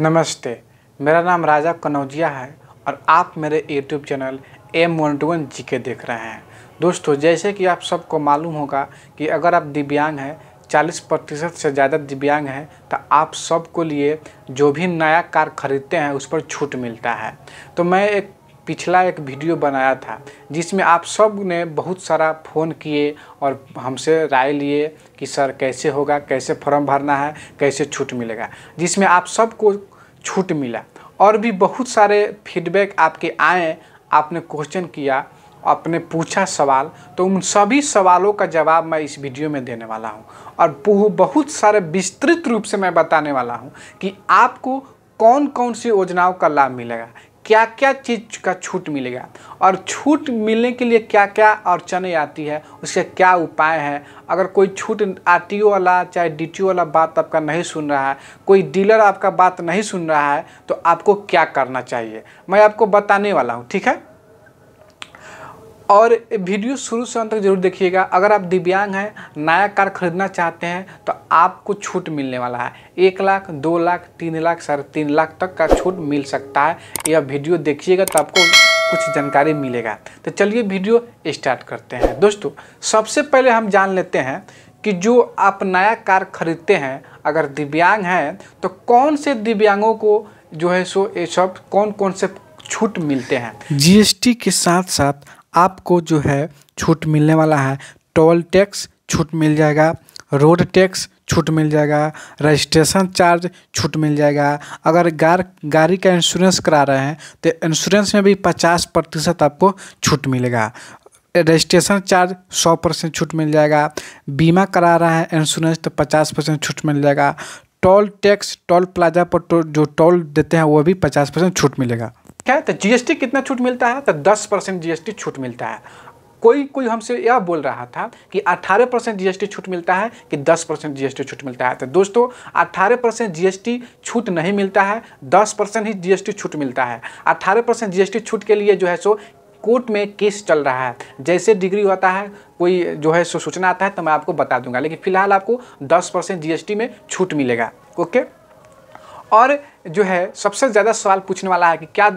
नमस्ते मेरा नाम राजा कनौजिया है और आप मेरे YouTube channel M one two one G के देख रहे हैं दोस्तों जैसे कि आप सबको मालूम होगा कि अगर आप दिव्यांग हैं चालीस प्रतिशत से ज़्यादा दिव्यांग हैं तो आप सबको लिए जो भी नया कार खरीदते हैं उस पर छूट मिलता है तो मैं एक पिछला एक वीडियो बनाया था जिसमें आप सब ने बहुत सारा फ़ोन किए और हमसे राय लिए कि सर कैसे होगा कैसे फॉर्म भरना है कैसे छूट मिलेगा जिसमें आप सबको छूट मिला और भी बहुत सारे फीडबैक आपके आए आपने क्वेश्चन किया आपने पूछा सवाल तो उन सभी सवालों का जवाब मैं इस वीडियो में देने वाला हूँ और बहुत सारे विस्तृत रूप से मैं बताने वाला हूँ कि आपको कौन कौन सी योजनाओं का लाभ मिलेगा क्या क्या चीज़ का छूट मिलेगा और छूट मिलने के लिए क्या क्या अड़चने आती है उसके क्या उपाय हैं अगर कोई छूट आर वाला चाहे डी वाला बात आपका नहीं सुन रहा है कोई डीलर आपका बात नहीं सुन रहा है तो आपको क्या करना चाहिए मैं आपको बताने वाला हूँ ठीक है और वीडियो शुरू से अंत तक जरूर देखिएगा अगर आप दिव्यांग हैं नया कार खरीदना चाहते हैं तो आपको छूट मिलने वाला है एक लाख दो लाख तीन लाख साढ़े तीन लाख तक का छूट मिल सकता है यह वीडियो देखिएगा तो आपको कुछ जानकारी मिलेगा तो चलिए वीडियो स्टार्ट करते हैं दोस्तों सबसे पहले हम जान लेते हैं कि जो आप नया कार खरीदते हैं अगर दिव्यांग हैं तो कौन से दिव्यांगों को जो है सो ये सब कौन कौन से छूट मिलते हैं जीएसटी के साथ साथ आपको जो है छूट मिलने वाला है टोल टैक्स छूट मिल जाएगा रोड टैक्स छूट मिल जाएगा रजिस्ट्रेशन चार्ज छूट मिल जाएगा अगर गार गाड़ी का इंश्योरेंस करा रहे हैं तो इंश्योरेंस में भी पचास प्रतिशत आपको छूट मिलेगा रजिस्ट्रेशन चार्ज सौ परसेंट छूट मिल जाएगा बीमा करा रहा है इंश्योरेंस तो पचास परसेंट छूट मिल जाएगा टोल टैक्स टोल प्लाजा पर टो तो जो टोल देते हैं वो भी पचास परसेंट छूट मिलेगा क्या है तो जीएसटी कितना छूट मिलता है तो दस परसेंट जीएसटी छूट मिलता है कोई कोई हमसे यह बोल रहा था कि 18 परसेंट जीएसटी छूट मिलता है कि 10 परसेंट जीएसटी छूट मिलता है तो दोस्तों 18 परसेंट जीएसटी छूट नहीं मिलता है 10 परसेंट ही जीएसटी छूट मिलता है 18 परसेंट जीएसटी छूट के लिए जो है सो कोर्ट में केस चल रहा है जैसे डिग्री होता है कोई जो है सो सूचना आता है तो मैं आपको बता दूंगा लेकिन फिलहाल आपको दस परसेंट जीएसटी में छूट मिलेगा ओके और जो है सबसे ज़्यादा सवाल पूछने वाला है कि क्या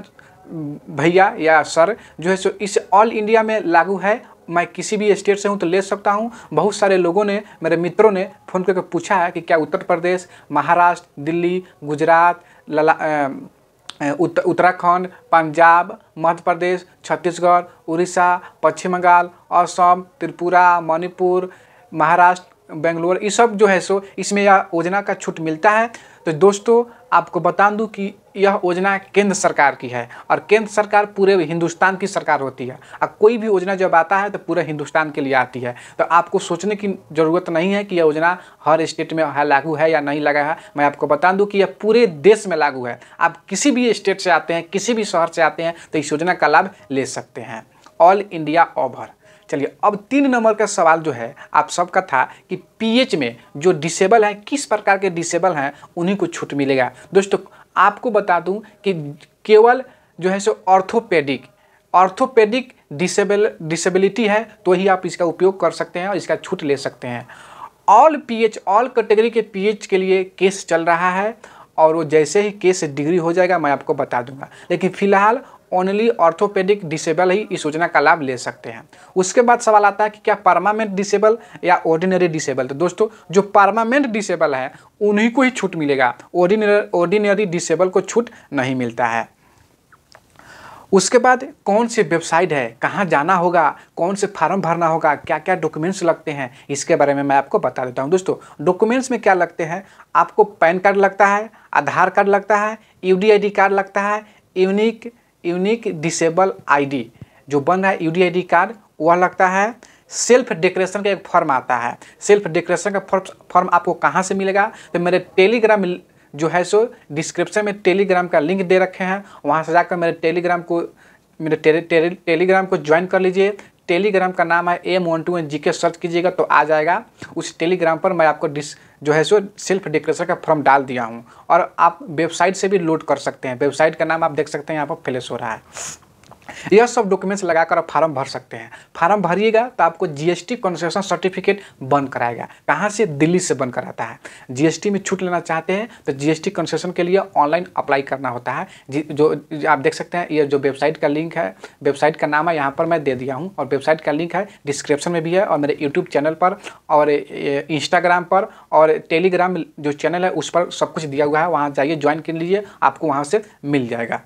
भैया या सर जो है सो इस ऑल इंडिया में लागू है मैं किसी भी स्टेट से हूँ तो ले सकता हूँ बहुत सारे लोगों ने मेरे मित्रों ने फ़ोन करके पूछा है कि क्या उत्तर प्रदेश महाराष्ट्र दिल्ली गुजरात लला उत, उत्तराखंड पंजाब मध्य प्रदेश छत्तीसगढ़ उड़ीसा पश्चिम बंगाल असम त्रिपुरा मणिपुर महाराष्ट्र बेंगलोर ये सब जो है सो इसमें यह योजना का छूट मिलता है तो दोस्तों आपको बता दूं कि यह योजना केंद्र सरकार की है और केंद्र सरकार पूरे हिंदुस्तान की सरकार होती है और कोई भी योजना जब आता है तो पूरे हिंदुस्तान के लिए आती है तो आपको सोचने की ज़रूरत नहीं है कि यह योजना हर स्टेट में है लागू है या नहीं लगा है मैं आपको बता दूं कि यह पूरे देश में लागू है आप किसी भी स्टेट से आते हैं किसी भी शहर से आते हैं तो इस योजना का लाभ ले सकते हैं ऑल इंडिया ओवर चलिए अब तीन नंबर का सवाल जो है आप सबका था कि पीएच में जो डिसेबल हैं किस प्रकार के डिसेबल हैं उन्हीं को छूट मिलेगा दोस्तों आपको बता दूं कि केवल जो है so orthopedic orthopedic disable disability है तो ही आप इसका उपयोग कर सकते हैं और इसका छूट ले सकते हैं ऑल पीएच ऑल कैटेगरी के पीएच के लिए केस चल रहा है और वो जैसे ही केस डिग्री हो जाएगा मैं आपको बता दूंगा लेकिन फिलहाल ओनली ऑर्थोपेडिक डिसेबल ही इस योजना का लाभ ले सकते हैं उसके बाद सवाल आता है कि क्या परमानेंट डिसेबल या ऑर्डिनरी डिसेबल तो दोस्तों जो परमानेंट डिसेबल है उन्हीं को ही छूट मिलेगा ऑर्डिनरी ऑर्डिनरी डिसेबल को छूट नहीं मिलता है उसके बाद कौन सी वेबसाइट है कहाँ जाना होगा कौन से फॉर्म भरना होगा क्या क्या डॉक्यूमेंट्स लगते हैं इसके बारे में मैं आपको बता देता हूँ दोस्तों डॉक्यूमेंट्स में क्या लगते हैं आपको पैन कार्ड लगता है आधार कार्ड लगता है यू कार्ड लगता है यूनिक यूनिक डिसेबल आईडी जो बन रहा है डी कार्ड वह लगता है सेल्फ डेकोरेशन का एक फॉर्म आता है सेल्फ डेकोरेशन का फॉर्म आपको कहाँ से मिलेगा तो मेरे टेलीग्राम जो है सो डिस्क्रिप्शन में टेलीग्राम का लिंक दे रखे हैं वहाँ से जाकर मेरे टेलीग्राम को मेरे टेलीग्राम को ज्वाइन कर लीजिए टेलीग्राम का नाम है M one two N G के सर्च कीजिएगा तो आ जाएगा उस टेलीग्राम पर मैं आपको डिस जो है सो सेल्फ डिक्रेशन का फॉर्म डाल दिया हूँ और आप वेबसाइट से भी लोड कर सकते हैं वेबसाइट का नाम आप देख सकते हैं यहाँ पर फ्लेश हो रहा है यह सब डॉक्यूमेंट्स लगाकर आप फार्म भर सकते हैं फार्म भरिएगा तो आपको जीएसटी कंसेशन सर्टिफिकेट बन कराएगा कहाँ से दिल्ली से बन कराता है जीएसटी में छूट लेना चाहते हैं तो जीएसटी कंसेशन के लिए ऑनलाइन अप्लाई करना होता है जो आप देख सकते हैं ये जो वेबसाइट का लिंक है वेबसाइट का नाम है यहाँ पर मैं दे दिया हूँ और वेबसाइट का लिंक है डिस्क्रिप्शन में भी है और मेरे यूट्यूब चैनल पर और इंस्टाग्राम पर और टेलीग्राम जो चैनल है उस पर सब कुछ दिया हुआ है वहाँ जाइए ज्वाइन कर लीजिए आपको वहाँ से मिल जाएगा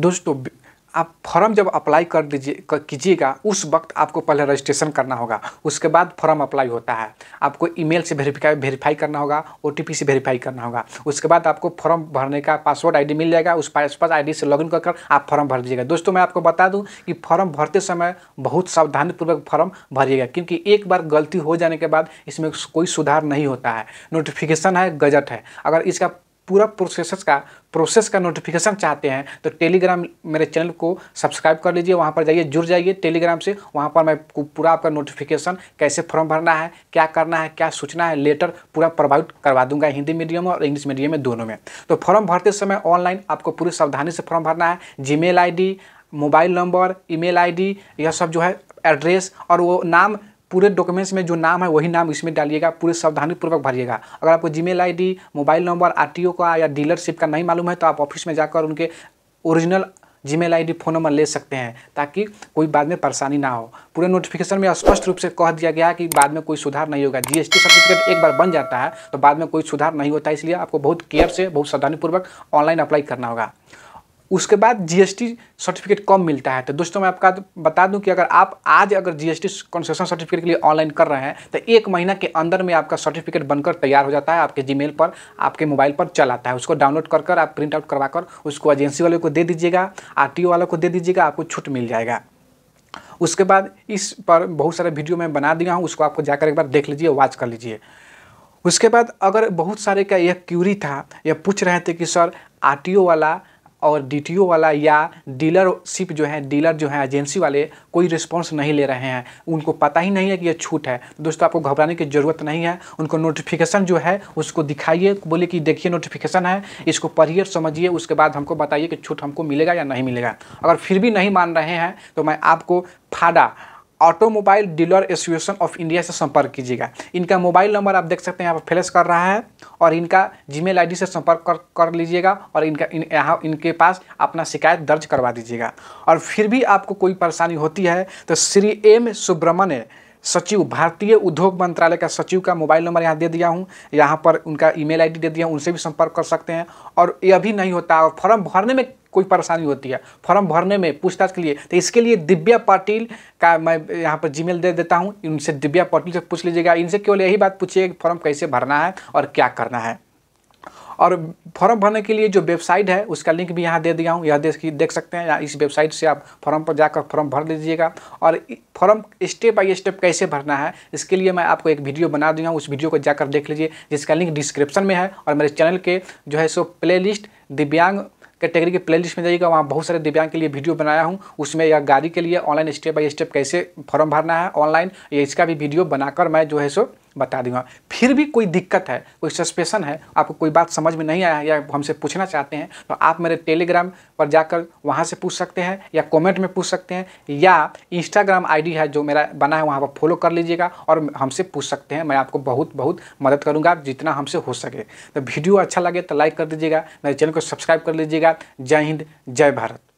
दोस्तों आप फॉर्म जब अप्लाई कर दीजिए कीजिएगा उस वक्त आपको पहले रजिस्ट्रेशन करना होगा उसके बाद फॉर्म अप्लाई होता है आपको ईमेल से वेरीफाई वेरीफाई करना होगा ओ से वेरीफाई करना होगा उसके बाद आपको फॉर्म भरने का पासवर्ड आईडी मिल जाएगा उस पासवर्ड आईडी से लॉगिन कर आप फॉर्म भर दीजिएगा दोस्तों मैं आपको बता दूँ कि फॉर्म भरते समय बहुत सावधानीपूर्वक फॉर्म भरिएगा क्योंकि एक बार गलती हो जाने के बाद इसमें कोई सुधार नहीं होता है नोटिफिकेशन है गजट है अगर इसका पूरा प्रोसेस का प्रोसेस का नोटिफिकेशन चाहते हैं तो टेलीग्राम मेरे चैनल को सब्सक्राइब कर लीजिए वहाँ पर जाइए जुड़ जाइए टेलीग्राम से वहाँ पर मैं पूरा आपका नोटिफिकेशन कैसे फॉर्म भरना है क्या करना है क्या सूचना है लेटर पूरा प्रोवाइड करवा दूंगा हिंदी मीडियम और इंग्लिश मीडियम में दोनों में तो फॉर्म भरते समय ऑनलाइन आपको पूरी सावधानी से फॉर्म भरना है Gmail mobile number email यह सब जो है एड्रेस और वो नाम पूरे डॉक्यूमेंट्स में जो नाम है वही नाम इसमें डालिएगा पूरे सावधानीपूर्वक भरिएगा अगर आपको Gmail ID mobile number RTO का या डीलरशिप का नहीं मालूम है तो आप ऑफिस में जाकर उनके original Gmail ID phone number ले सकते हैं ताकि कोई बाद में परेशानी ना हो पूरे नोटिफिकेशन में स्पष्ट रूप से कह दिया गया कि बाद में कोई सुधार नहीं होगा जीएसटी सर्टिफिकेट एक बार बन जाता है तो बाद में कोई सुधार नहीं होता इसलिए आपको बहुत केयर से बहुत सावधानीपूर्वक ऑनलाइन अप्लाई करना होगा उसके बाद जीएसटी सर्टिफिकेट कम मिलता है तो दोस्तों मैं आपका बता दूं कि अगर आप आज अगर जीएसटी कंसेशन सर्टिफिकेट के लिए ऑनलाइन कर रहे हैं तो एक महीना के अंदर में आपका सर्टिफिकेट बनकर तैयार हो जाता है आपके जीमेल पर आपके मोबाइल पर चल आता है उसको डाउनलोड कर कर आप प्रिंट आउट करवा कर उसको एजेंसी वाले को दे दीजिएगा आर वालों को दे दीजिएगा आपको छूट मिल जाएगा उसके बाद इस पर बहुत सारे वीडियो मैं बना दिया हूँ उसको आपको जाकर एक बार देख लीजिए वॉच कर लीजिए उसके बाद अगर बहुत सारे का यह क्यूरी था यह पूछ रहे थे कि सर आर वाला और डी वाला या डीलरशिप जो है डीलर जो है एजेंसी वाले कोई रिस्पॉन्स नहीं ले रहे हैं उनको पता ही नहीं है कि यह छूट है दोस्तों आपको घबराने की ज़रूरत नहीं है उनको नोटिफिकेशन जो है उसको दिखाइए बोले कि देखिए नोटिफिकेशन है इसको पढ़िए समझिए उसके बाद हमको बताइए कि छूट हमको मिलेगा या नहीं मिलेगा अगर फिर भी नहीं मान रहे हैं तो मैं आपको FADA automobile dealer association of India से संपर्क कीजिएगा इनका मोबाइल नंबर आप देख सकते हैं यहाँ पर फ्लैश कर रहा है और इनका जीमेल आईडी से संपर्क कर कर लीजिएगा और इनका इन यहाँ इनके पास अपना शिकायत दर्ज करवा दीजिएगा और फिर भी आपको कोई परेशानी होती है तो श्री एम सुब्रमण्य सचिव भारतीय उद्योग मंत्रालय का सचिव का मोबाइल नंबर यहाँ दे दिया हूँ यहाँ पर उनका ईमेल आईडी दे दिया उनसे भी संपर्क कर सकते हैं और ये अभी नहीं होता और फॉर्म भरने में कोई परेशानी होती है फॉर्म भरने में पूछताछ के लिए तो इसके लिए दिव्या पाटिल का मैं यहाँ पर जीमेल दे देता हूँ इनसे दिव्या पाटिल से पूछ लीजिएगा इनसे केवल यही बात पूछिए फॉर्म कैसे भरना है और क्या करना है और फॉर्म भरने के लिए जो वेबसाइट है उसका लिंक भी यहाँ दे दिया हूँ यह देख देख सकते हैं या इस वेबसाइट से आप फॉर्म पर जाकर फॉर्म भर दीजिएगा और फॉर्म स्टेप बाई स्टेप कैसे भरना है इसके लिए मैं आपको एक वीडियो बना दिया हूँ उस वीडियो को जाकर देख लीजिए जिसका लिंक डिस्क्रिप्शन में है और मेरे चैनल के जो है सो प्ले दिव्यांग कैटेगरी के प्लेलिस्ट में जाइएगा वहाँ बहुत सारे दिव्यांग के लिए वीडियो बनाया हूँ उसमें या गाड़ी के लिए ऑनलाइन स्टेप बाय स्टेप कैसे फॉर्म भरना है ऑनलाइन या इसका भी वीडियो बनाकर मैं जो है सो बता दूंगा फिर भी कोई दिक्कत है कोई सस्पेशन है आपको कोई बात समझ में नहीं आया या हमसे पूछना चाहते हैं तो आप मेरे टेलीग्राम पर जाकर वहाँ से पूछ सकते हैं या कमेंट में पूछ सकते हैं या इंस्टाग्राम आईडी है जो मेरा बना है वहाँ पर फॉलो कर लीजिएगा और हमसे पूछ सकते हैं मैं आपको बहुत बहुत मदद करूँगा जितना हमसे हो सके तो वीडियो अच्छा लगे तो लाइक कर दीजिएगा मेरे चैनल को सब्सक्राइब कर लीजिएगा जय हिंद जय भारत